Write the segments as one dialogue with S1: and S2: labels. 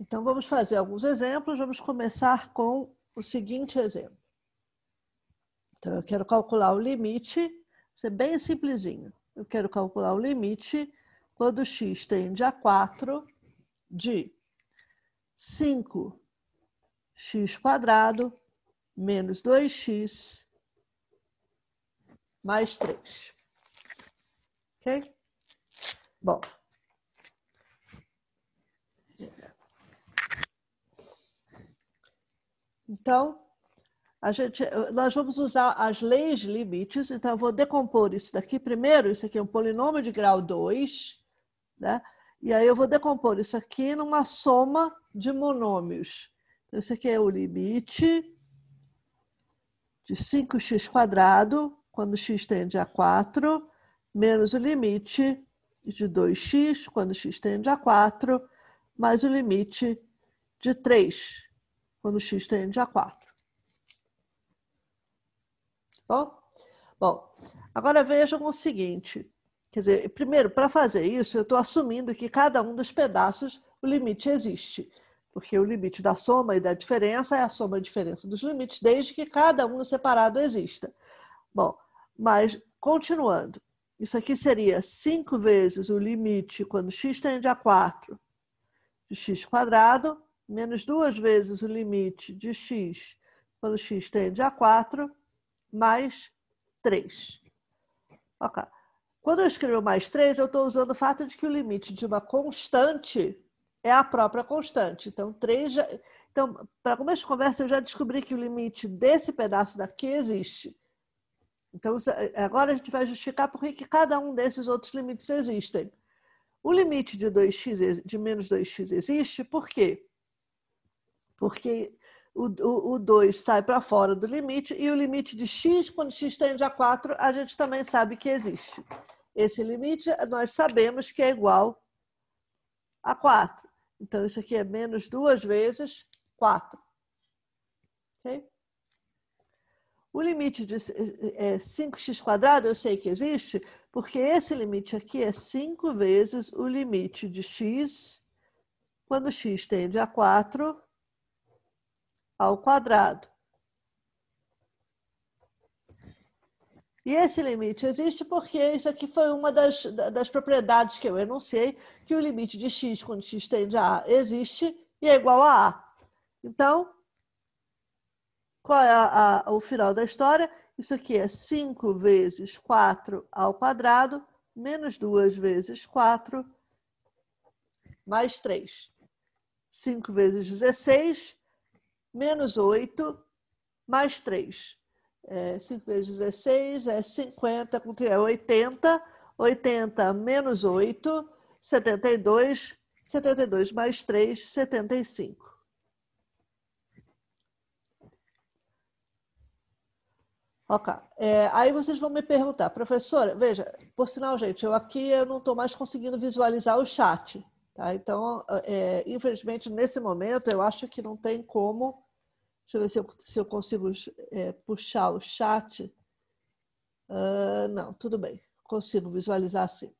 S1: Então, vamos fazer alguns exemplos. Vamos começar com o seguinte exemplo. Então, eu quero calcular o limite, Isso é bem simplesinho. Eu quero calcular o limite quando x tende a 4 de 5x quadrado menos 2x mais 3. Ok? Bom, Então, a gente, eh, nós vamos usar as leis de limites, então eu vou decompor isso daqui primeiro, isso aqui é um polinômio de grau 2, né? E aí eu vou decompor isso aqui numa soma de monômios. Então, isso aqui é o limite de 5x quadrado, quando x tende a 4, menos o limite de 2x, quando x tende a 4, mais o limite de 3, quando x tende a 4. Tá bom? Bom, agora vejam o seguinte. Quer dizer, primeiro, para fazer isso, eu estou assumindo que cada um dos pedaços, o limite existe. Porque o limite da soma e da diferença é a soma e diferença dos limites, desde que cada um separado exista. Bom, mas continuando. Isso aqui seria 5 vezes o limite quando x tende a 4 de x quadrado menos duas vezes o limite de x, quando x tende a 4, mais 3. Ok. Quando eu escrevo mais 3, eu estou usando o fato de que o limite de uma constante é a própria constante. Então, 3 já... Então, para começar a conversa, eu já descobri que o limite desse pedaço daqui existe. Então, é, agora a gente vai justificar por que cada um desses outros limites existem. O limite de, 2x, de menos 2x existe Por porque porque o 2 sai para fora do limite e o limite de x, quando x tende a 4, a gente também sabe que existe. Esse limite nós sabemos que é igual a 4. Então, isso aqui é menos duas vezes 4. Okay? O limite de é, 5x² é eu sei que existe, porque esse limite aqui é 5 vezes o limite de x, quando x tende a 4, ao quadrado. E esse limite existe porque isso aqui foi uma das, das propriedades que eu enunciei, que o limite de x quando x tende a a existe e é igual a a. Então, qual é a, a, o final da história? Isso aqui é 5 vezes 4 ao quadrado, menos 2 vezes 4, mais 3. 5 vezes 16, menos 8, mais 3. É, 5 vezes 16 é 50, é 80. 80 menos 8, 72. 72 mais 3, 75. Ok. É, aí vocês vão me perguntar, professora, veja, por sinal, gente, eu aqui eu não estou mais conseguindo visualizar o chat. Tá? Então, é, infelizmente, nesse momento, eu acho que não tem como Deixa eu ver se eu, se eu consigo é, puxar o chat. Uh, não, tudo bem. Consigo visualizar sim.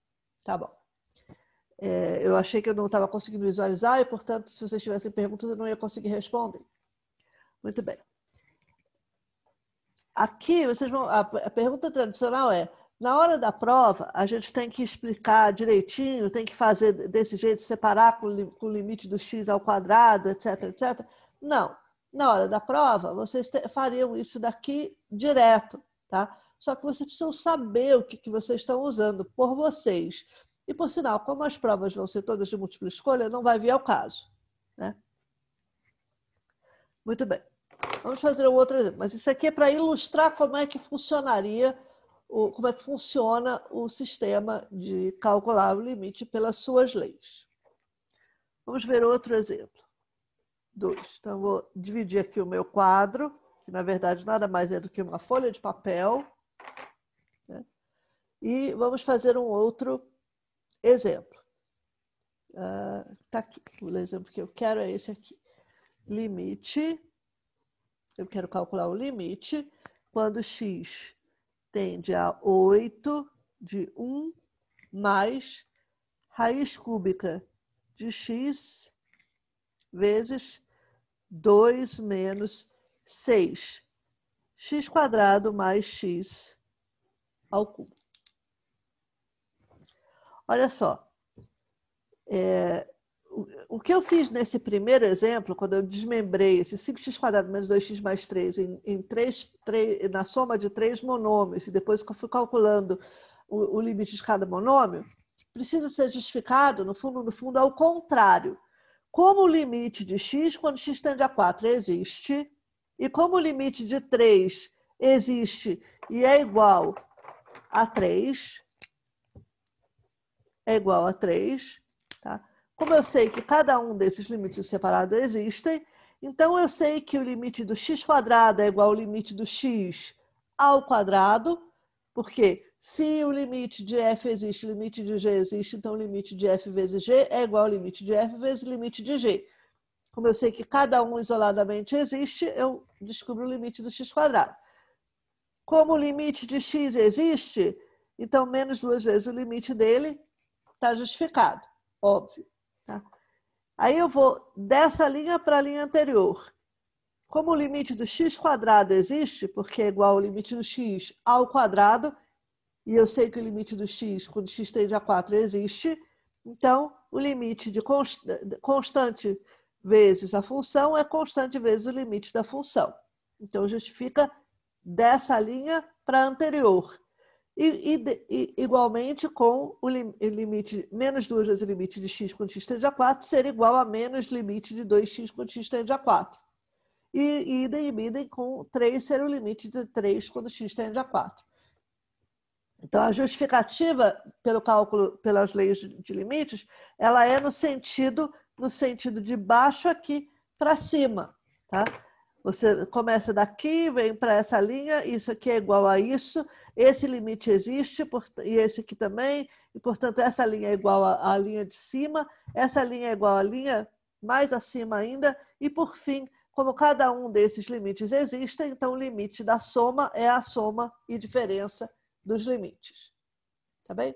S1: Tá bom. É, eu achei que eu não estava conseguindo visualizar e, portanto, se vocês tivessem perguntas, eu não ia conseguir responder. Muito bem. Aqui, vocês vão. A, a pergunta tradicional é: na hora da prova, a gente tem que explicar direitinho, tem que fazer desse jeito, separar com, com o limite do x ao quadrado, etc, etc. Não na hora da prova, vocês fariam isso daqui direto, tá? Só que vocês precisam saber o que, que vocês estão usando por vocês. E, por sinal, como as provas vão ser todas de múltipla escolha, não vai vir ao caso, né? Muito bem. Vamos fazer um outro exemplo. Mas isso aqui é para ilustrar como é que funcionaria, como é que funciona o sistema de calcular o limite pelas suas leis. Vamos ver outro exemplo dois. Então, vou dividir aqui o meu quadro, que na verdade nada mais é do que uma folha de papel. Né? E vamos fazer um outro exemplo. Ah, tá aqui. O exemplo que eu quero é esse aqui. Limite. Eu quero calcular o limite quando x tende a 8 de 1 mais raiz cúbica de x vezes 2 menos 6. x quadrado mais x ao cubo. Olha só, é, o, o que eu fiz nesse primeiro exemplo, quando eu desmembrei esse 5x quadrado menos 2x mais 3 em, em 3, 3, na soma de três monômios, e depois que eu fui calculando o, o limite de cada monômio, precisa ser justificado, no fundo, no fundo, ao contrário como o limite de x, quando x tende a 4, existe, e como o limite de 3 existe e é igual a 3, é igual a 3, tá? Como eu sei que cada um desses limites separados existem, então eu sei que o limite do x quadrado é igual ao limite do x ao quadrado, porque se o limite de f existe, limite de g existe, então o limite de f vezes g é igual ao limite de f vezes limite de g. Como eu sei que cada um isoladamente existe, eu descubro o limite do x quadrado. Como o limite de x existe, então menos duas vezes o limite dele está justificado, óbvio. Tá? Aí eu vou dessa linha para a linha anterior. Como o limite do x quadrado existe, porque é igual ao limite do x ao quadrado, e eu sei que o limite do x, quando x tende a 4, existe, então o limite de constante vezes a função é constante vezes o limite da função. Então, justifica dessa linha para a anterior. E, e, e, igualmente com o limite menos 2 vezes o limite de x quando x tende a 4 ser igual a menos limite de 2x quando x tende a 4. E idem, idem com 3 ser o limite de 3 quando x tende a 4. Então, a justificativa pelo cálculo pelas leis de limites, ela é no sentido no sentido de baixo aqui para cima, tá? Você começa daqui, vem para essa linha, isso aqui é igual a isso, esse limite existe e esse aqui também, e portanto essa linha é igual à linha de cima, essa linha é igual à linha mais acima ainda, e por fim, como cada um desses limites existe, então o limite da soma é a soma e diferença dos limites. Tá bem?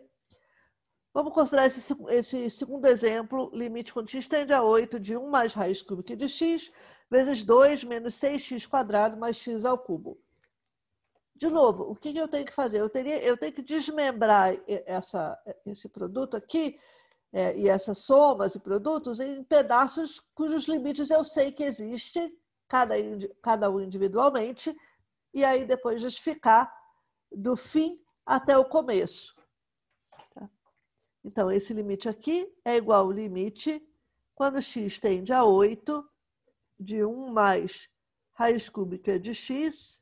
S1: Vamos considerar esse, esse, segundo exemplo, limite quando x tende a 8 de 1 mais raiz cúbica de x, vezes 2 menos 6x quadrado mais x ao cubo. De novo, o que eu tenho que fazer? Eu, teria, eu tenho que desmembrar essa, esse produto aqui, é, e essas somas e produtos, em pedaços cujos limites eu sei que existem, cada, cada um individualmente, e aí depois justificar do fim até o começo. Tá? Então, esse limite aqui é igual ao limite quando x tende a 8 de 1 mais raiz cúbica de x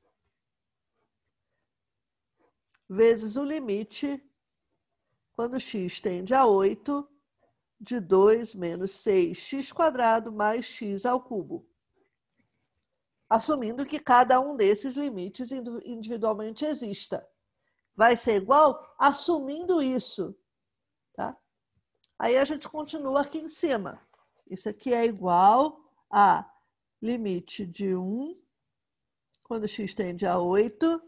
S1: vezes o limite quando x tende a 8 de 2 menos 6x quadrado mais x ao cubo assumindo que cada um desses limites individualmente exista. Vai ser igual assumindo isso. Tá? Aí a gente continua aqui em cima. Isso aqui é igual a limite de 1, quando x tende a 8,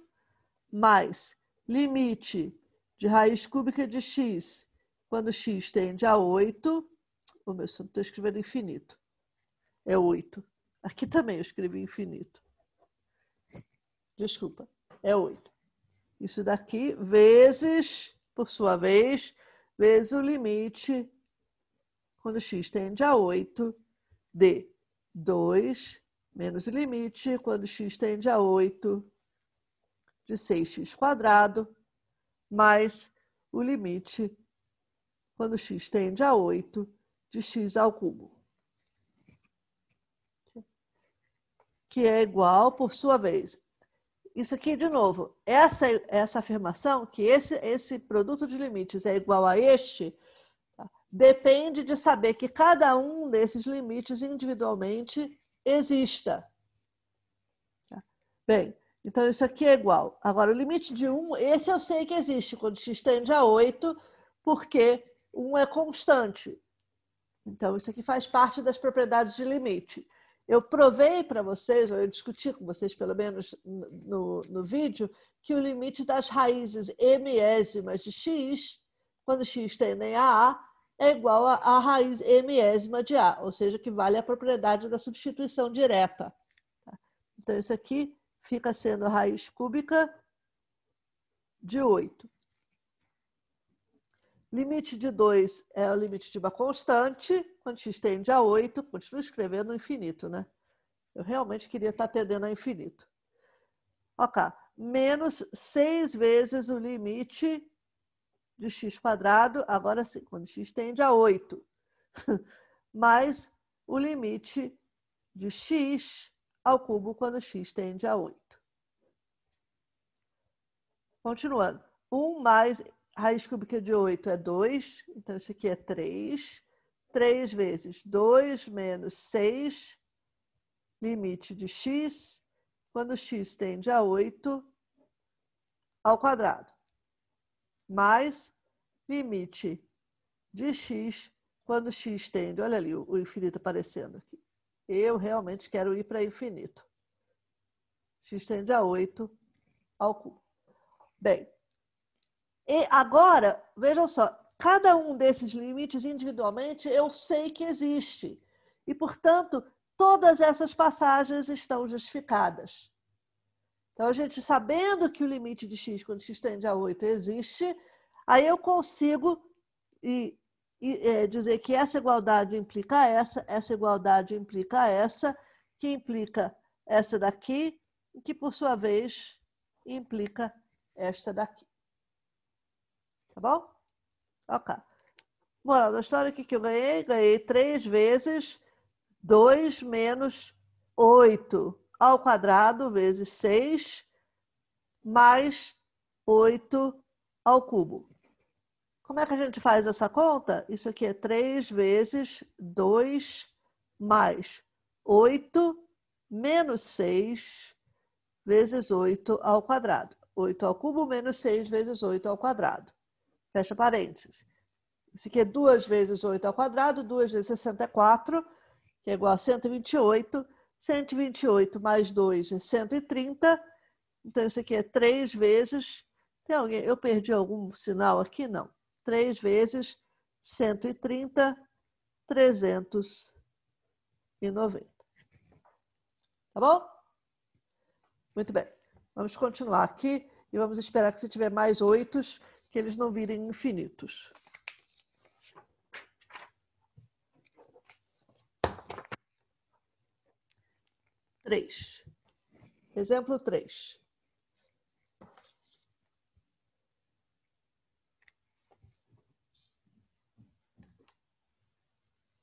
S1: mais limite de raiz cúbica de x, quando x tende a 8. O meu, se estou escrevendo infinito, é 8 Aqui também eu escrevi infinito. Desculpa, é 8. Isso daqui, vezes, por sua vez, vezes o limite, quando x tende a 8, de 2 menos o limite, quando x tende a 8, de 6x mais o limite, quando x tende a 8, de x ao cubo. que é igual, por sua vez. Isso aqui, de novo, essa, essa afirmação, que esse, esse produto de limites é igual a este, tá? depende de saber que cada um desses limites individualmente exista. Tá? Bem, então isso aqui é igual. Agora, o limite de 1, esse eu sei que existe quando x estende a 8, porque 1 é constante. Então, isso aqui faz parte das propriedades de limite. Eu provei para vocês, ou eu discuti com vocês, pelo menos no, no vídeo, que o limite das raízes msésimas de x, quando x tendem a a, é igual à raiz mésima de a, ou seja, que vale a propriedade da substituição direta. Tá? Então, isso aqui fica sendo a raiz cúbica de 8. Limite de 2 é o limite de uma constante, quando se estende a 8, continua escrevendo infinito, né? Eu realmente queria estar atendendo a infinito. Ok, menos 6 vezes o limite de x quadrado, agora sim, quando x tende a 8, mais o limite de x ao cubo quando x tende a 8. Continuando, 1 mais raiz cúbica de 8 é 2, então isso aqui é 3. 3 vezes 2 menos 6, limite de x, quando x tende a 8 ao quadrado, mais limite de x quando x tende, olha ali o infinito aparecendo aqui. Eu realmente quero ir para infinito. x tende a 8 ao cubo. Bem, e agora, vejam só, Cada um desses limites individualmente eu sei que existe. E, portanto, todas essas passagens estão justificadas. Então, a gente sabendo que o limite de x quando x tende a 8 existe, aí eu consigo e, e, é, dizer que essa igualdade implica essa, essa igualdade implica essa, que implica essa daqui, que por sua vez implica esta daqui. Tá bom? Ok. Moral da história, o é que, que eu ganhei? Ganhei 3 vezes 2 menos 8 ao quadrado vezes 6 mais 8 ao cubo. Como é que a gente faz essa conta? Isso aqui é 3 vezes 2 mais 8 menos 6 vezes 8 ao quadrado. 8 ao cubo menos 6 vezes 8 ao quadrado. Fecha parênteses. Isso aqui é 2 vezes 8 ao quadrado, 2 vezes 64, é que é igual a 128. 128 mais 2 é 130. Então, isso aqui é 3 vezes. Tem alguém? Eu perdi algum sinal aqui? Não. 3 vezes 130, 390. Tá bom? Muito bem. Vamos continuar aqui e vamos esperar que se tiver mais oitos, que eles não virem infinitos. Três. Exemplo três.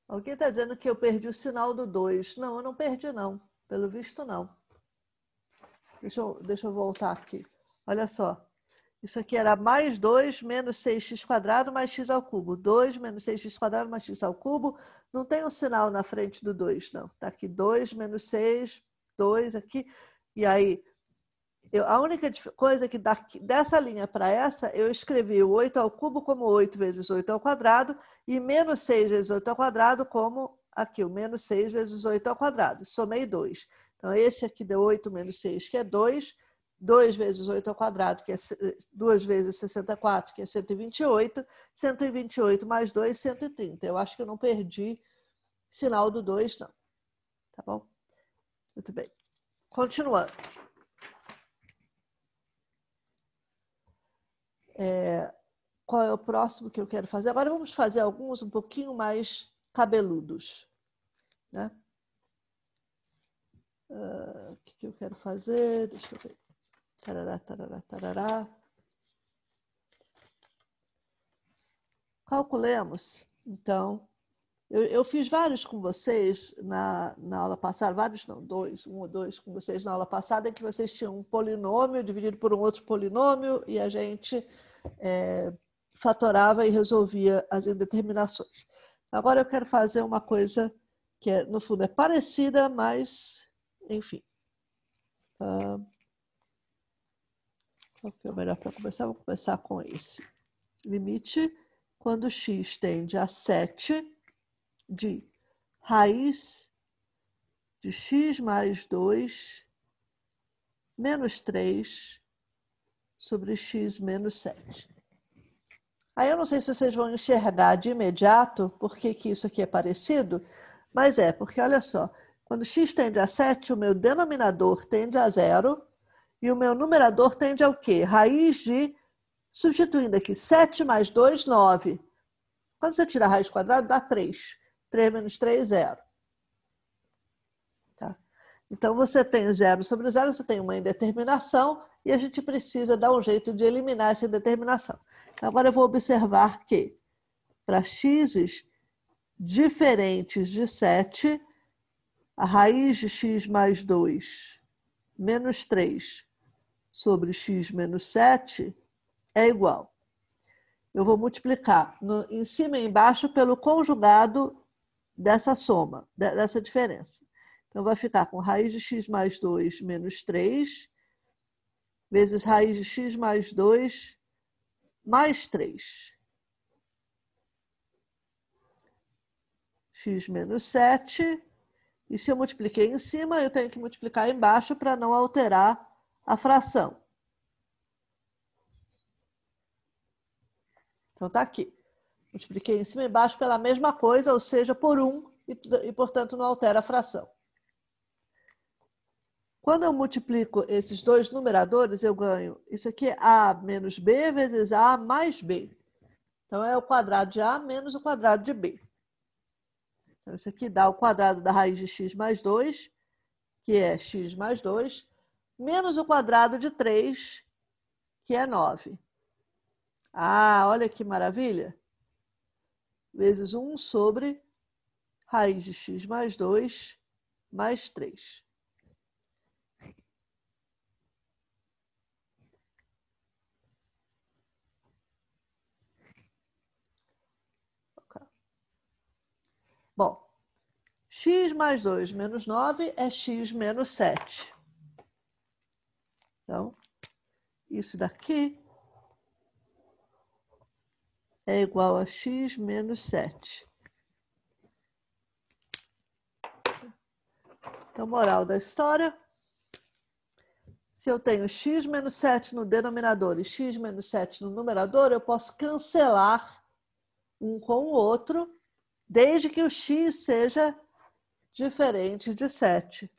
S1: Alguém está dizendo que eu perdi o sinal do 2. Não, eu não perdi, não. Pelo visto, não. Deixa eu, deixa eu voltar aqui. Olha só. Isso aqui era mais 2 menos 6x quadrado mais x ao cubo. 2 menos 6x quadrado mais x ao cubo. Não tem um sinal na frente do 2, não. Está aqui 2 menos 6, 2 aqui. E aí, eu, a única coisa é que daqui, dessa linha para essa, eu escrevi o 8 ao cubo como 8 vezes 8 ao quadrado e menos 6 vezes 8 ao quadrado como aqui, o menos 6 vezes 8 ao quadrado. Somei 2. Então, esse aqui deu 8 menos 6, que é 2 2 vezes 8 ao quadrado, que é 2 vezes 64, que é 128, 128 mais 2, 130. Eu acho que eu não perdi sinal do 2, não. Tá bom? Muito bem. Continuando. É, qual é o próximo que eu quero fazer? Agora vamos fazer alguns um pouquinho mais cabeludos. Né? Ah, o que, que eu quero fazer? Deixa eu ver. Tarará, tarará, tarará. Calculemos, então. Eu, eu, fiz vários com vocês na, na aula passada, vários não, dois, um ou dois com vocês na aula passada, em que vocês tinham um polinômio dividido por um outro polinômio e a gente é, fatorava e resolvia as indeterminações. Agora eu quero fazer uma coisa que, é, no fundo, é parecida, mas, enfim. Uh, o que é melhor para começar? Vou começar com esse. Limite quando x tende a 7 de raiz de x mais 2 menos 3 sobre x menos 7. Aí eu não sei se vocês vão enxergar de imediato por que isso aqui é parecido, mas é porque, olha só, quando x tende a 7, o meu denominador tende a zero e o meu numerador tende ao quê? Raiz de, substituindo aqui, 7 mais 2, 9. Quando você tira a raiz quadrada, dá 3. 3 menos 3, 0. Tá? Então, você tem 0 sobre 0, você tem uma indeterminação, e a gente precisa dar um jeito de eliminar essa indeterminação. Então, agora, eu vou observar que, para x diferentes de 7, a raiz de x mais 2 menos 3 sobre x menos 7 é igual. Eu vou multiplicar no, em cima e embaixo pelo conjugado dessa soma, dessa diferença. Então, vai ficar com raiz de x mais 2 menos 3, vezes raiz de x mais 2 mais 3. x menos 7 e se eu multipliquei em cima, eu tenho que multiplicar embaixo para não alterar a fração. Então está aqui. Multipliquei em cima e embaixo pela mesma coisa, ou seja, por 1, um, e, e portanto não altera a fração. Quando eu multiplico esses dois numeradores, eu ganho isso aqui A menos B vezes A mais B. Então é o quadrado de A menos o quadrado de B. Então, isso aqui dá o quadrado da raiz de x mais 2, que é x mais 2, menos o quadrado de 3, que é 9. Ah, olha que maravilha! Vezes 1 sobre raiz de x mais 2 mais 3. mais 2 menos 9 é x menos 7. Então, isso daqui é igual a x menos 7. Então, moral da história, se eu tenho x menos 7 no denominador e x menos 7 no numerador, eu posso cancelar um com o outro, desde que o x seja diferente de 7.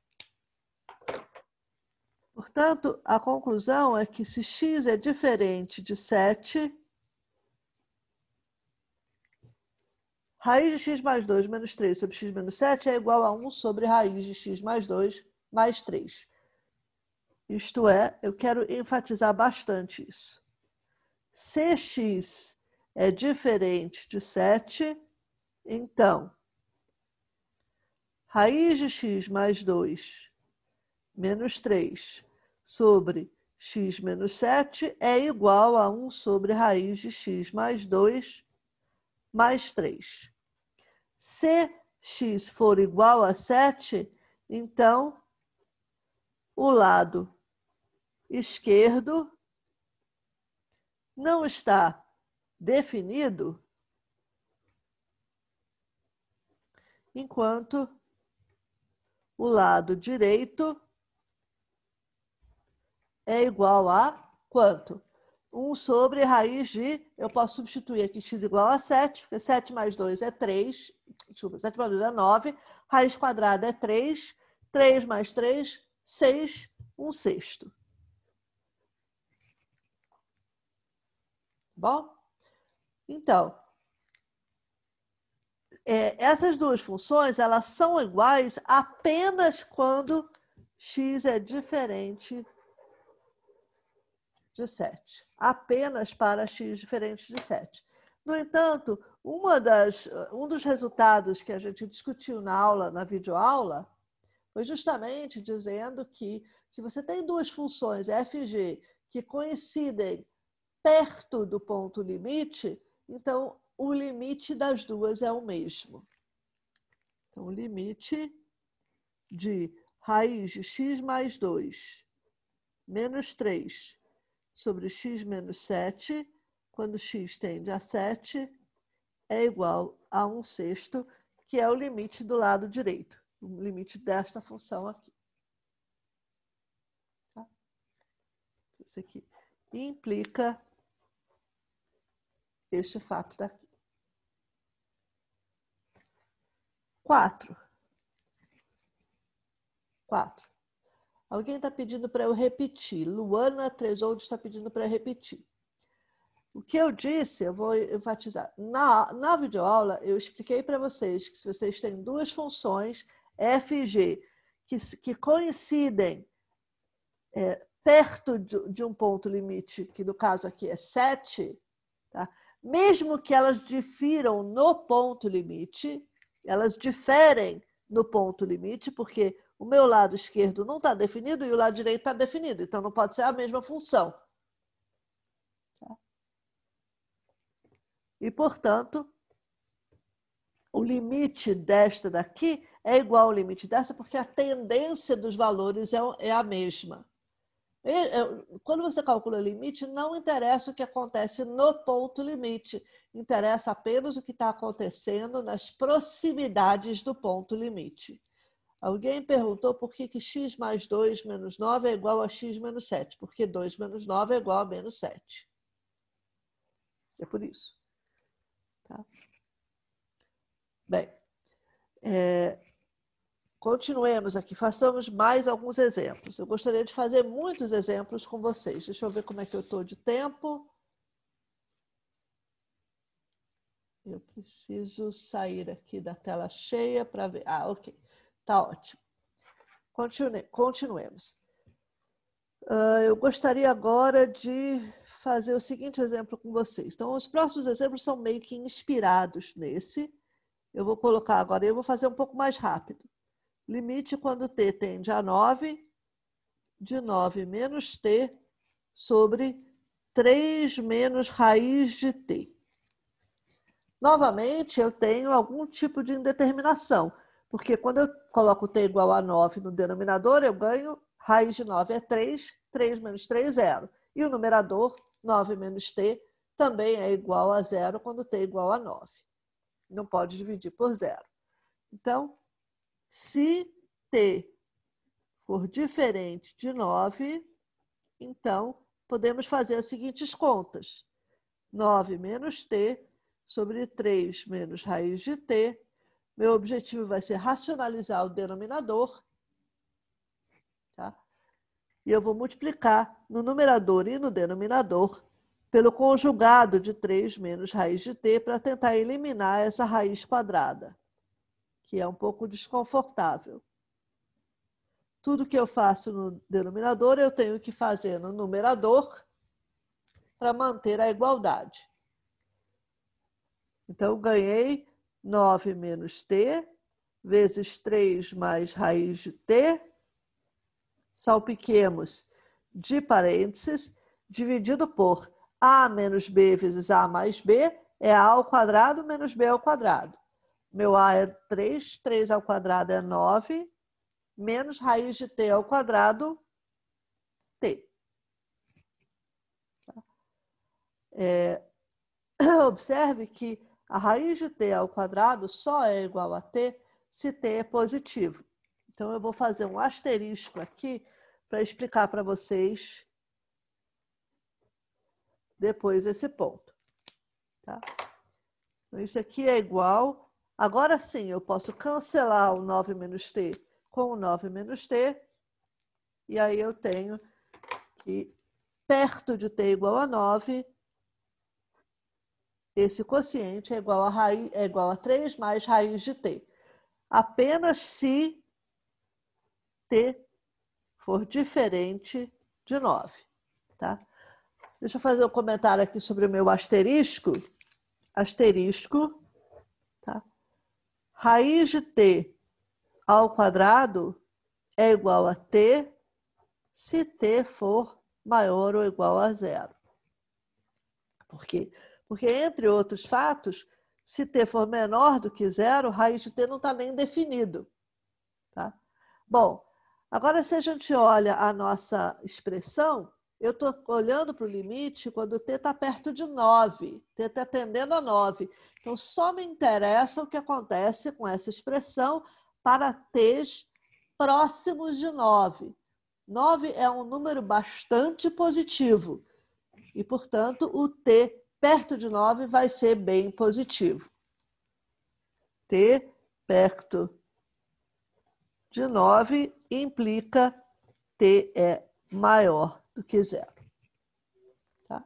S1: Portanto, a conclusão é que se x é diferente de 7, raiz de x mais 2 menos 3 sobre x menos 7 é igual a 1 sobre raiz de x mais 2 mais 3. Isto é, eu quero enfatizar bastante isso. Se x é diferente de 7, então Raiz de x mais 2 menos 3 sobre x menos 7 é igual a 1 sobre raiz de x mais 2 mais 3. Se x for igual a 7, então o lado esquerdo não está definido, enquanto o lado direito é igual a quanto? 1 sobre raiz de, eu posso substituir aqui x igual a 7, porque 7 mais 2 é 3, desculpa, 7 mais 2 é 9, raiz quadrada é 3, 3 mais 3, 6, 1 sexto. Tá bom? Então, é, essas duas funções elas são iguais apenas quando x é diferente de 7. Apenas para x diferente de 7. No entanto, uma das, um dos resultados que a gente discutiu na aula, na videoaula, foi justamente dizendo que se você tem duas funções f e g que coincidem perto do ponto limite, então o limite das duas é o mesmo. Então, o limite de raiz de x mais 2 menos 3 sobre x menos 7, quando x tende a 7, é igual a 1 sexto, que é o limite do lado direito, o limite desta função aqui. Tá? Isso aqui implica este fato daqui. Quatro. Quatro. Alguém está pedindo para eu repetir. Luana Tresoldi está pedindo para repetir. O que eu disse, eu vou enfatizar. Na, na videoaula, eu expliquei para vocês que se vocês têm duas funções, F e G, que, que coincidem é, perto de, de, um ponto limite, que no caso aqui é 7, tá? mesmo que elas difiram no ponto limite, elas diferem no ponto limite, porque o meu lado esquerdo não está definido e o lado direito está definido, então não pode ser a mesma função. Tá. E, portanto, o limite desta daqui é igual ao limite dessa, porque a tendência dos valores é, é a mesma. É, é, quando você calcula limite, não interessa o que acontece no ponto limite, interessa apenas o que está acontecendo nas proximidades do ponto limite. Alguém perguntou por que, que x mais 2 menos 9 é igual a x menos 7, porque 2 menos 9 é igual a menos 7. É por isso. Tá? Bem, é, continuemos aqui, façamos mais alguns exemplos. Eu gostaria de fazer muitos exemplos com vocês. Deixa eu ver como é que eu estou de tempo. Eu preciso sair aqui da tela cheia para ver. Ah, ok. Está ótimo. Continue, continuemos. Uh, eu gostaria agora de fazer o seguinte exemplo com vocês. Então, os próximos exemplos são meio que inspirados nesse. Eu vou colocar agora, eu vou fazer um pouco mais rápido. Limite quando t tende a 9, de 9 menos t sobre 3 menos raiz de t. Novamente, eu tenho algum tipo de indeterminação, porque quando eu coloco t igual a 9 no denominador, eu ganho raiz de 9 é 3, 3 menos 3, 0. E o numerador, 9 menos t, também é igual a 0 quando t é igual a 9. Não pode dividir por zero. Então, se t for diferente de 9, então podemos fazer as seguintes contas. 9 menos t sobre 3 menos raiz de t. Meu objetivo vai ser racionalizar o denominador. Tá? E eu vou multiplicar no numerador e no denominador pelo conjugado de 3 menos raiz de t para tentar eliminar essa raiz quadrada que é um pouco desconfortável. Tudo que eu faço no denominador, eu tenho que fazer no numerador para manter a igualdade. Então, ganhei 9 menos t, vezes 3 mais raiz de t. Salpiquemos de parênteses, dividido por a menos b vezes a mais b é a ao quadrado menos b ao quadrado. Meu A é 3, 3 ao quadrado é 9, menos raiz de t ao quadrado, t. Tá? É, observe que a raiz de t ao quadrado só é igual a t se t é positivo. Então, eu vou fazer um asterisco aqui para explicar para vocês depois esse ponto. Tá? Então, isso aqui é igual Agora sim, eu posso cancelar o 9 menos t com o 9 menos t, e aí eu tenho que, perto de t igual a 9, esse quociente é igual a, raiz, é igual a 3 mais raiz de t. Apenas se t for diferente de 9. Tá? Deixa eu fazer um comentário aqui sobre o meu asterisco. Asterisco Raiz de t ao quadrado é igual a t se t for maior ou igual a zero. Por quê? Porque, entre outros fatos, se t for menor do que zero, raiz de t não está nem definido. Tá? Bom, agora se a gente olha a nossa expressão, eu estou olhando para o limite quando o T está perto de 9, T está tendendo a 9. Então, só me interessa o que acontece com essa expressão para T's próximos de 9. 9 é um número bastante positivo e, portanto, o T perto de 9 vai ser bem positivo. T perto de 9 implica T é maior do que zero. Tá?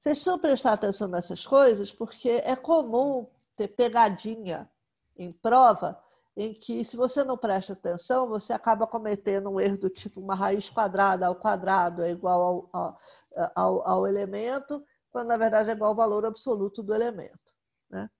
S1: Vocês precisam prestar atenção nessas coisas, porque é comum ter pegadinha em prova em que, se você não presta atenção, você acaba cometendo um erro do tipo uma raiz quadrada ao quadrado é igual ao, ao, ao elemento, quando na verdade é igual ao valor absoluto do elemento. Né?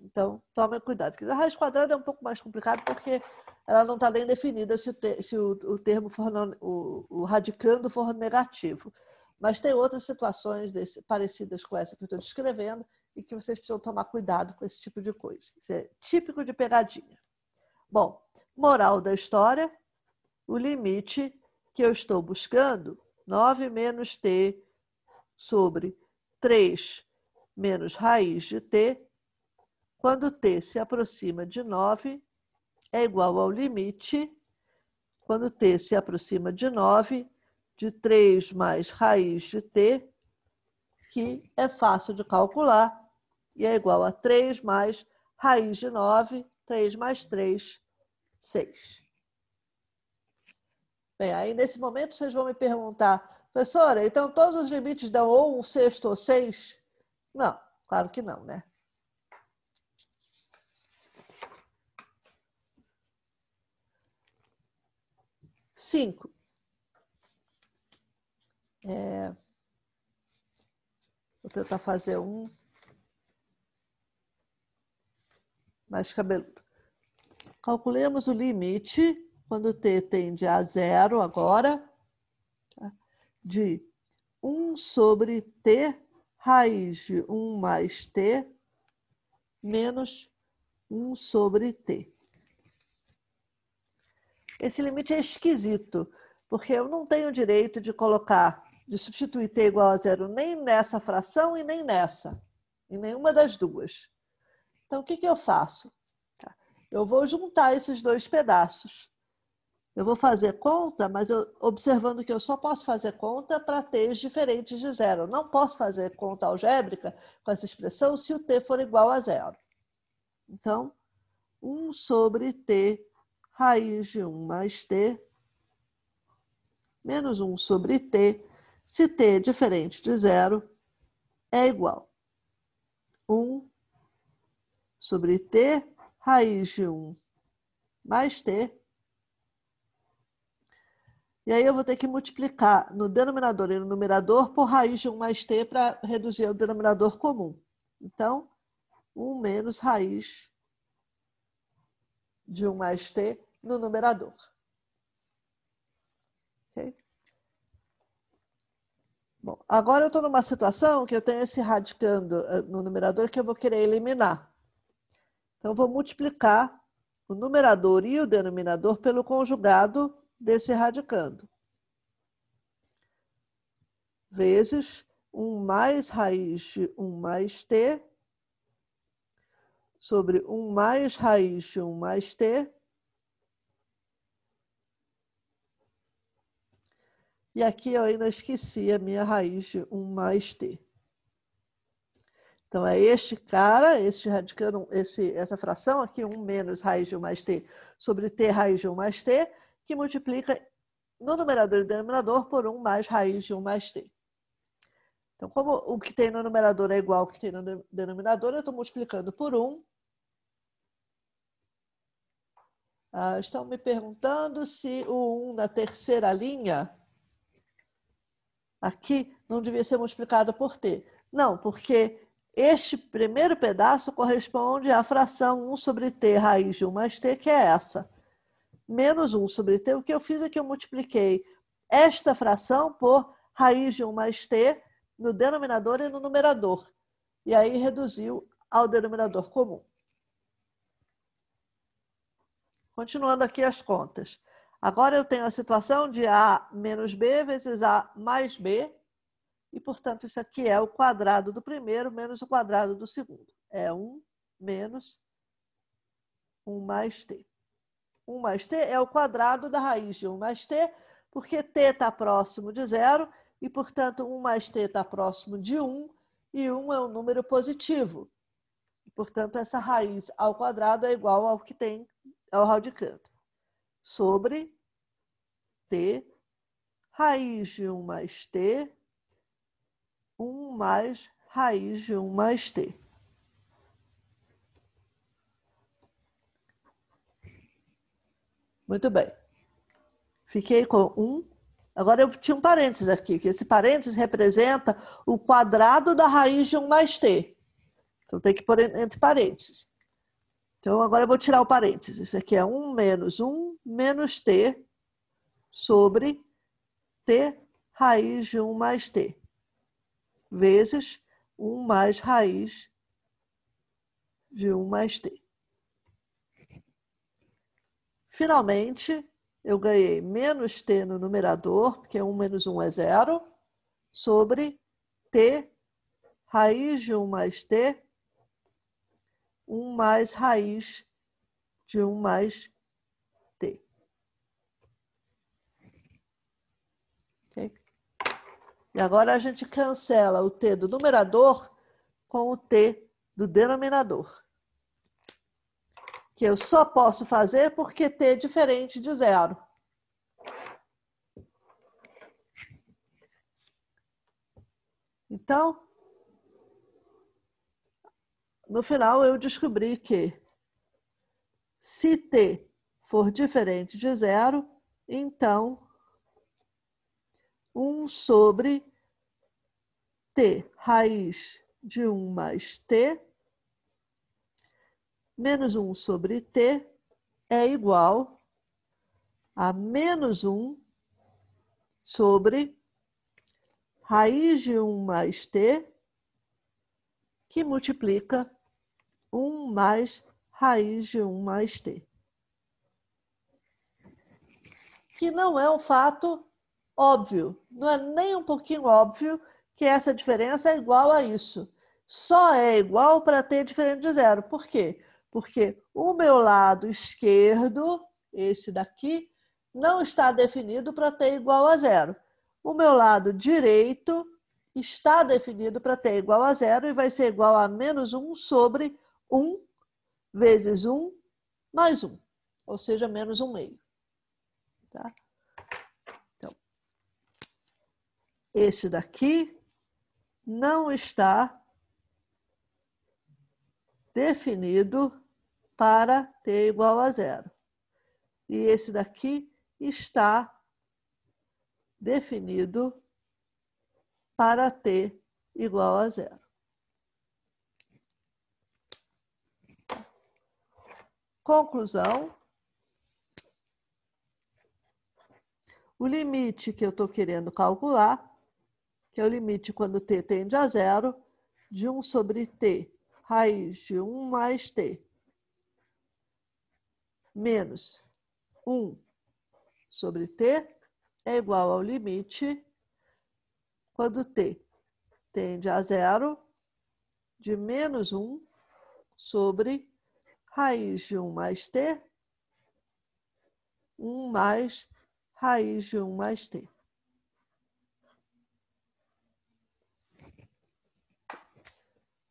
S1: Então, tomem cuidado. A raiz quadrada é um pouco mais complicado porque ela não está nem definida se o, te, se o, o termo for não, o, o, radicando for negativo. Mas tem outras situações desse, parecidas com essa que eu estou descrevendo e que vocês precisam tomar cuidado com esse tipo de coisa. Isso é típico de pegadinha. Bom, moral da história, o limite que eu estou buscando, 9 menos t sobre 3 menos raiz de t, quando t se aproxima de 9, é igual ao limite, quando t se aproxima de 9, de 3 mais raiz de t, que é fácil de calcular, e é igual a 3 mais raiz de 9, 3 mais 3, 6. Bem, aí nesse momento vocês vão me perguntar, professora, então todos os limites dão ou um sexto ou seis? Não, claro que não, né? 5. É, vou tentar fazer um mais cabeludo. Calculemos o limite quando t tende a zero agora tá? de 1 sobre t raiz de 1 mais t menos 1 sobre t. Esse limite é esquisito, porque eu não tenho direito de colocar, de substituir t igual a zero nem nessa fração e nem nessa, em nenhuma das duas. Então, o que, que eu faço? Tá. Eu vou juntar esses dois pedaços. Eu vou fazer conta, mas eu, observando que eu só posso fazer conta para t's diferentes de zero. Eu não posso fazer conta algébrica com essa expressão se o t for igual a zero. Então, 1 sobre t raiz de 1 mais t, menos 1 sobre t, se t é diferente de zero, é igual 1 sobre t, raiz de 1 mais t. E aí eu vou ter que multiplicar no denominador e no numerador por raiz de 1 mais t para reduzir ao denominador comum. Então, 1 menos raiz de 1 mais t no numerador. Okay? Bom, agora eu estou numa situação que eu tenho esse radicando eh, no numerador que eu vou querer eliminar. Então, eu vou multiplicar o numerador e o denominador pelo conjugado desse radicando. Vezes 1 mais raiz de 1 mais t sobre 1 mais raiz de 1 mais t E aqui eu ainda esqueci a minha raiz de 1 mais T. Então, é este cara, este radicando, esse, essa fração aqui, 1 menos raiz de 1 mais t sobre t raiz de 1 mais t, que multiplica no numerador e denominador por 1 mais raiz de 1 mais t. Então, como o que tem no numerador é igual ao que tem no denominador, eu estou multiplicando por 1. Ah, estão me perguntando se o 1 na terceira linha aqui não devia ser multiplicado por t. Não, porque este primeiro pedaço corresponde à fração 1 sobre t raiz de 1 mais t, que é essa. Menos 1 sobre t, o que eu fiz é que eu multipliquei esta fração por raiz de 1 mais t no denominador e no numerador. E aí reduziu ao denominador comum. Continuando aqui as contas. Agora eu tenho a situação de A menos B vezes A mais B, e, portanto, isso aqui é o quadrado do primeiro menos o quadrado do segundo. É 1 menos 1 mais t. 1 mais t é o quadrado da raiz de 1 mais t, porque t está próximo de zero, e, portanto, 1 mais t está próximo de 1, e 1 é um número positivo. portanto, essa raiz ao quadrado é igual ao que tem ao raio de canto sobre T, raiz de 1 mais T, 1 mais raiz de 1 mais T. Muito bem. Fiquei com 1. Agora eu tinha um parênteses aqui, que esse parênteses representa o quadrado da raiz de 1 mais T. Então tem que pôr entre parênteses. Então, agora eu vou tirar o parênteses. Isso aqui é 1 menos 1 menos t sobre t raiz de 1 mais t, vezes 1 mais raiz de 1 mais t. Finalmente, eu ganhei menos t no numerador, porque 1 menos 1 é zero, sobre t raiz de 1 mais t 1 mais raiz de 1 mais t. Okay? E agora a gente cancela o t do numerador com o t do denominador. Que eu só posso fazer porque t é diferente de zero. Então, no final eu descobri que se t for diferente de zero, então 1 sobre t raiz de 1 mais t menos 1 sobre t é igual a menos 1 sobre raiz de 1 mais t, que multiplica 1 mais raiz de 1 mais t. Que não é um fato óbvio, não é nem um pouquinho óbvio que essa diferença é igual a isso. Só é igual para t diferente de zero. Por quê? Porque o meu lado esquerdo, esse daqui, não está definido para t igual a zero. O meu lado direito está definido para t igual a zero e vai ser igual a menos 1 sobre 1 vezes 1 mais 1, ou seja, menos 1 meio. Tá? Então, esse daqui não está definido para t igual a zero. E esse daqui está definido para t igual a zero. Conclusão. O limite que eu estou querendo calcular, que é o limite quando t tende a zero, de 1 sobre t, raiz de 1 mais t, menos 1 sobre t, é igual ao limite quando t tende a zero, de menos 1 sobre raiz de 1 mais t, 1 mais raiz de 1 mais t.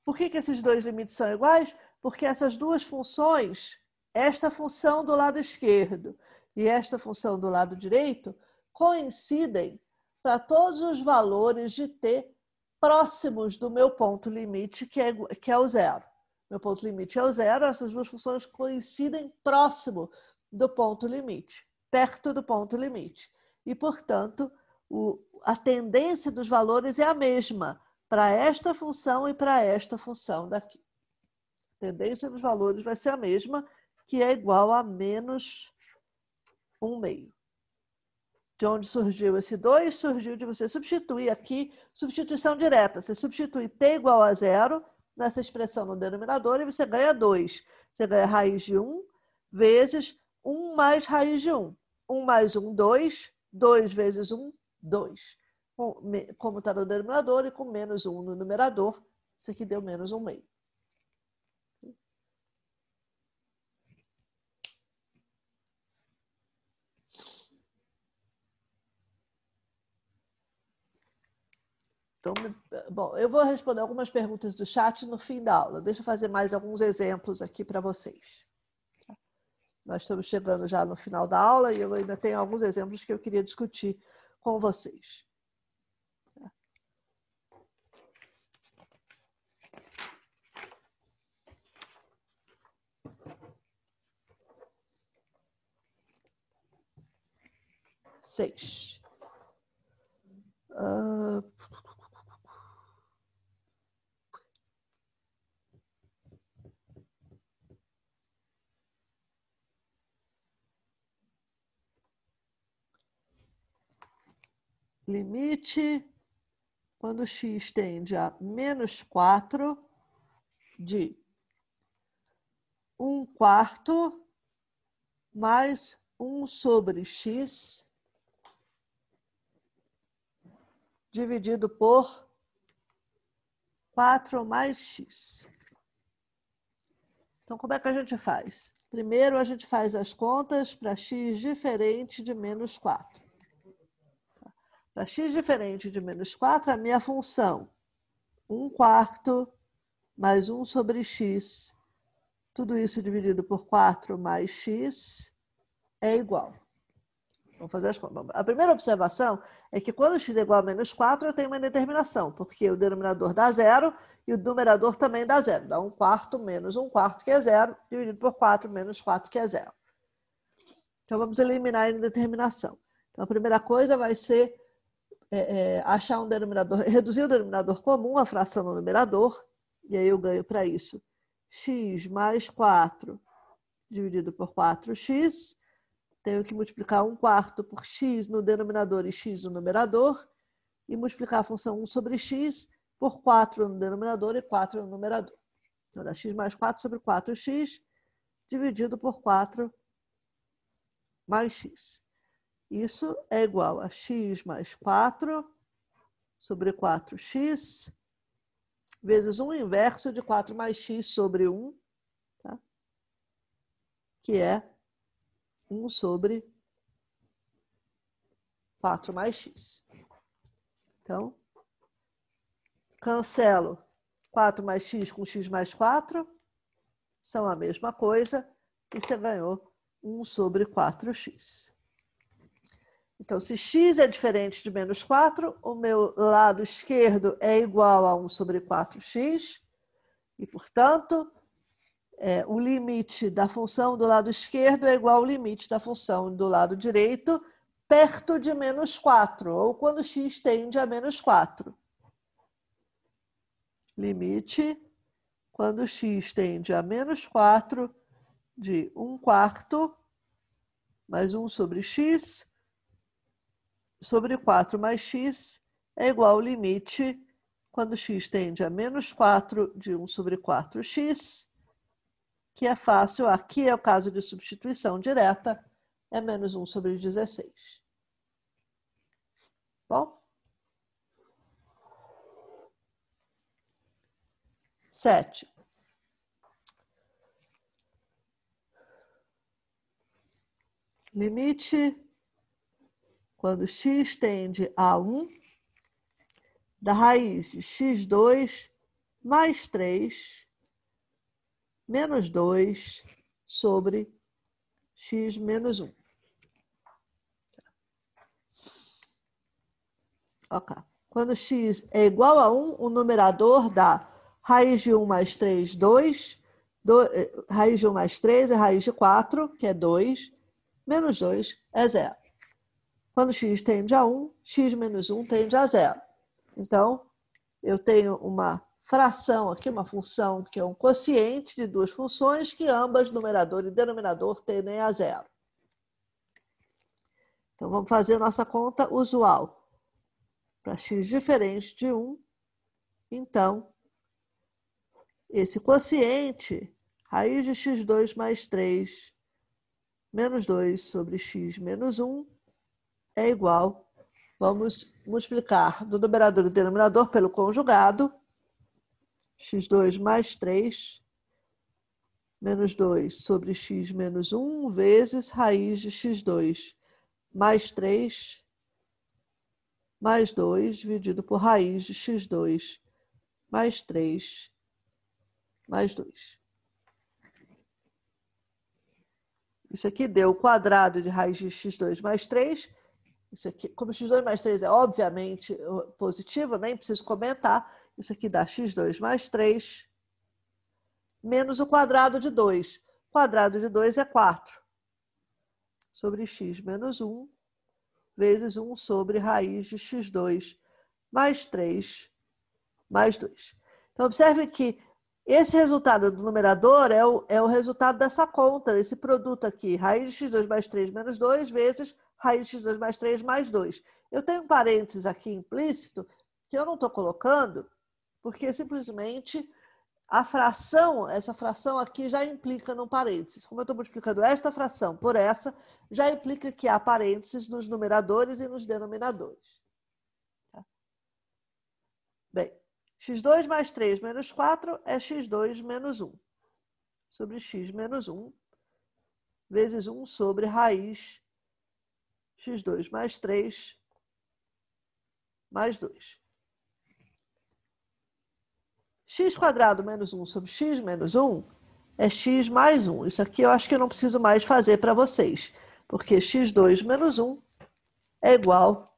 S1: Por que, que esses dois limites são iguais? Porque essas duas funções, esta função do lado esquerdo e esta função do lado direito, coincidem para todos os valores de t próximos do meu ponto limite, que é, que é o zero meu ponto limite é o zero, essas duas funções coincidem próximo do ponto limite, perto do ponto limite. E, portanto, o, a tendência dos valores é a mesma para esta função e para esta função daqui. A tendência dos valores vai ser a mesma, que é igual a menos 1 meio. De onde surgiu esse 2? Surgiu de você substituir aqui, substituição direta. Você substitui t igual a zero nessa expressão no denominador e você ganha 2. Você ganha raiz de 1 um, vezes 1 um mais raiz de 1. Um. 1 mais 1, 2. 2 vezes 1, 2. Como está no denominador e com menos 1 no numerador, isso aqui deu menos 1 meio. Então, eh, bom, eu vou responder algumas perguntas do chat no fim da aula. Deixa eu fazer mais alguns exemplos aqui para vocês. Nós estamos chegando já no final da aula e eu ainda tenho alguns exemplos que eu queria discutir com vocês. Seis. Uh... limite, quando x tende a menos 4, de 1 quarto mais 1 sobre x dividido por 4 mais x. Então, como é que a gente faz? Primeiro, a gente faz as contas para x diferente de menos 4. Para x diferente de menos 4, é a minha função 1 quarto mais 1 sobre x, tudo isso dividido por 4 mais x, é igual. Vamos fazer as contas. A primeira observação é que quando x é igual a menos 4, eu tenho uma indeterminação, porque o denominador dá zero e o numerador também dá zero. Dá 1 quarto menos 1 quarto, que é zero, dividido por 4 menos 4, que é zero. Então, vamos eliminar a indeterminação. Então, a primeira coisa vai ser é, é, achar um denominador, reduzir o denominador comum, a fração no numerador, e aí eu ganho para isso x mais 4 dividido por 4x, tenho que multiplicar 1 quarto por x no denominador e x no numerador, e multiplicar a função 1 sobre x por 4 no denominador e 4 no numerador. Então, dá x mais 4 sobre 4x dividido por 4 mais x. Isso é igual a x mais 4 sobre 4x vezes 1 inverso de 4 mais x sobre 1, tá? que é 1 sobre 4 mais x. Então, cancelo 4 mais x com x mais 4, são a mesma coisa, e você ganhou 1 sobre 4x. Então, se x é diferente de menos 4, o meu lado esquerdo é igual a 1 sobre 4x, e, portanto, é, o limite da função do lado esquerdo é igual ao limite da função do lado direito perto de menos 4, ou quando x tende a menos 4. Limite quando x tende a menos 4 de 1 quarto mais 1 sobre x sobre 4 mais x é igual ao limite quando x tende a menos 4 de 1 sobre 4x, que é fácil, aqui é o caso de substituição direta, é menos 1 sobre 16. Bom? Sete. Limite quando x tende a 1, da raiz de x2 mais 3 menos 2 sobre x menos 1. Ok. Quando x é igual a 1, o numerador dá raiz de 1 mais 3, 2. Do, eh, raiz de 1 mais 3 é raiz de 4, que é 2. Menos 2 é zero. Quando x tende a 1, x menos 1 tende a zero. Então, eu tenho uma fração aqui, uma função que é um quociente de duas funções que ambas, numerador e denominador, tendem a zero. Então, vamos fazer nossa conta usual. Para x diferente de 1, então, esse quociente, raiz de x2 mais 3, menos 2 sobre x menos 1, é igual, vamos multiplicar do numerador e do denominador pelo conjugado, x2 mais 3 menos 2 sobre x menos 1 vezes raiz de x2 mais 3 mais 2 dividido por raiz de x2 mais 3 mais 2. Isso aqui deu o quadrado de raiz de x2 mais 3 isso aqui, como x2 mais 3 é obviamente uh, positivo, nem preciso comentar, isso aqui dá x2 mais 3 menos o quadrado de 2. O quadrado de 2 é 4 sobre x menos 1 vezes 1 sobre raiz de x2 mais 3 mais 2. Então, observe que esse resultado do numerador é o, é o resultado dessa conta, desse produto aqui, raiz de x2 mais 3 menos 2 vezes raiz de 2 mais 3 mais 2. Eu tenho um parênteses aqui implícito que eu não estou colocando, porque simplesmente a fração, essa fração aqui já implica num parênteses. Como eu estou multiplicando esta fração por essa, já implica que há parênteses nos numeradores e nos denominadores. Tá? Bem, x2 mais 3 menos 4 é x2 menos 1 sobre x menos 1 vezes 1 sobre raiz x2 mais 3 mais 2. x quadrado menos 1 sobre x menos 1 é x mais 1. Isso aqui eu acho que eu não preciso mais fazer para vocês, porque x2 menos 1 é igual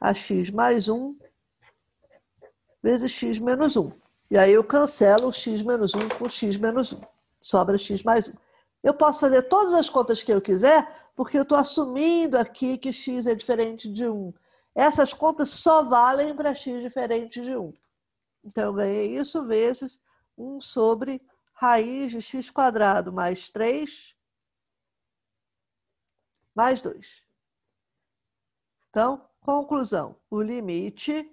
S1: a x mais 1 vezes x menos 1. E aí eu cancelo o x menos 1 com x menos 1. Sobra x mais 1. Eu posso fazer todas as contas que eu quiser, porque eu estou assumindo aqui que x é diferente de 1. Essas contas só valem para x diferente de 1. Então, eu ganhei isso vezes 1 sobre raiz de x quadrado mais 3 mais 2. Então, conclusão. O limite,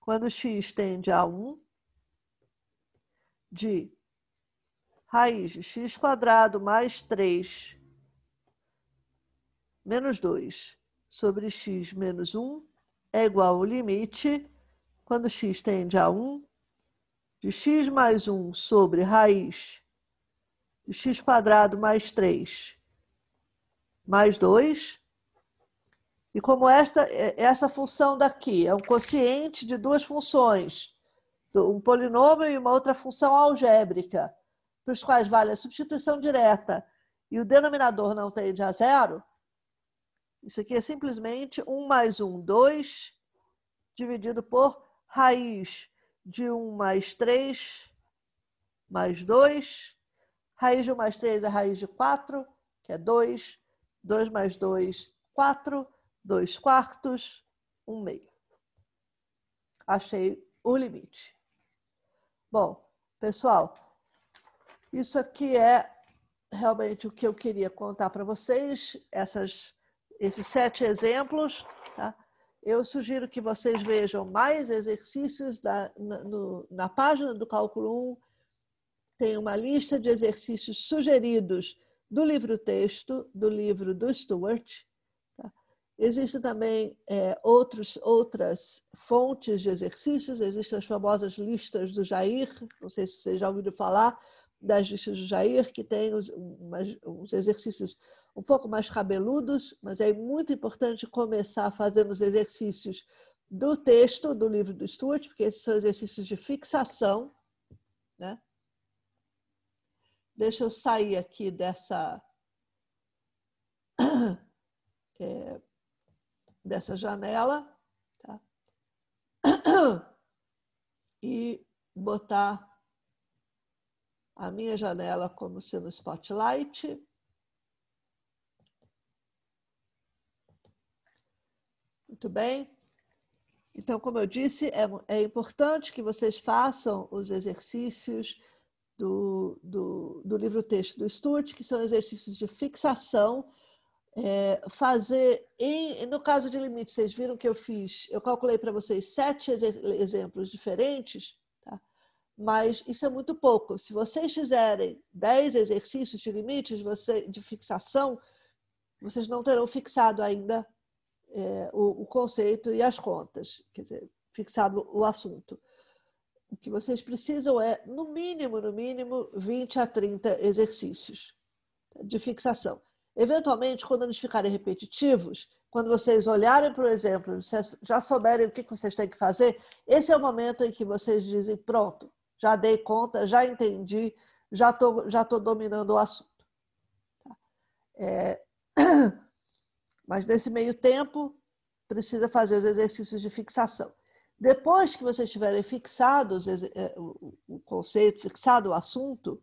S1: quando x tende a 1, de Raiz de x quadrado mais 3 menos 2 sobre x menos 1 é igual ao limite, quando x tende a 1, de x mais 1 sobre raiz de x quadrado mais 3 mais 2. E como esta, essa função daqui é um quociente de duas funções, um polinômio e uma outra função algébrica, para os quais vale a substituição direta e o denominador não tende a zero, isso aqui é simplesmente 1 mais 1, 2, dividido por raiz de 1 mais 3 mais 2. Raiz de 1 mais 3 é raiz de 4, que é 2. 2 mais 2, 4. 2 quartos, 1 meio. Achei o limite. Bom, pessoal, isso aqui é realmente o que eu queria contar para vocês, essas, esses sete exemplos. Tá? Eu sugiro que vocês vejam mais exercícios da, na, no, na página do Cálculo 1. Tem uma lista de exercícios sugeridos do livro-texto, do livro do Stuart. Tá? Existem também é, outros, outras fontes de exercícios, existem as famosas listas do Jair, não sei se vocês já ouviram falar, da Justiça do Jair, que tem uns, umas, uns exercícios um pouco mais cabeludos, mas é muito importante começar fazendo os exercícios do texto do livro do Stuart, porque esses são exercícios de fixação. Né? Deixa eu sair aqui dessa, é, dessa janela tá? e botar a minha janela como sendo spotlight. Muito bem. Então, como eu disse, é, é importante que vocês façam os exercícios do, do, do livro-texto do Stuart, que são exercícios de fixação. É, fazer, em, no caso de limite, vocês viram que eu fiz, eu calculei para vocês sete ex exemplos diferentes mas isso é muito pouco. Se vocês fizerem 10 exercícios de limites você, de fixação, vocês não terão fixado ainda é, o, o, conceito e as contas, quer dizer, fixado o assunto. O que vocês precisam é, no mínimo, no mínimo, 20 a 30 exercícios de fixação. Eventualmente, quando eles ficarem repetitivos, quando vocês olharem para o exemplo, já souberem o que vocês têm que fazer, esse é o momento em que vocês dizem: pronto, já dei conta, já entendi, já estou já tô dominando o assunto. Tá? É... Mas nesse meio tempo, precisa fazer os exercícios de fixação. Depois que vocês tiverem fixado é, o conceito, fixado o assunto,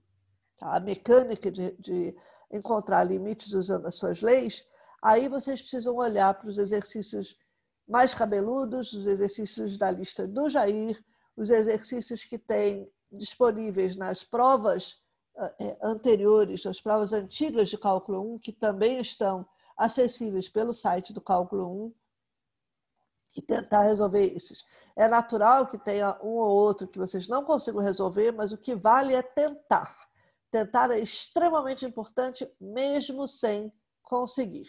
S1: tá? a mecânica de, de encontrar limites usando as suas leis, aí vocês precisam olhar para os exercícios mais cabeludos, os exercícios da lista do Jair, os exercícios que tem disponíveis nas provas eh, eh, anteriores, nas provas antigas de cálculo 1, que também estão acessíveis pelo site do cálculo 1, e tentar resolver esses. É natural que tenha um ou outro que vocês não consigam resolver, mas o que vale é tentar. Tentar é extremamente importante, mesmo sem conseguir.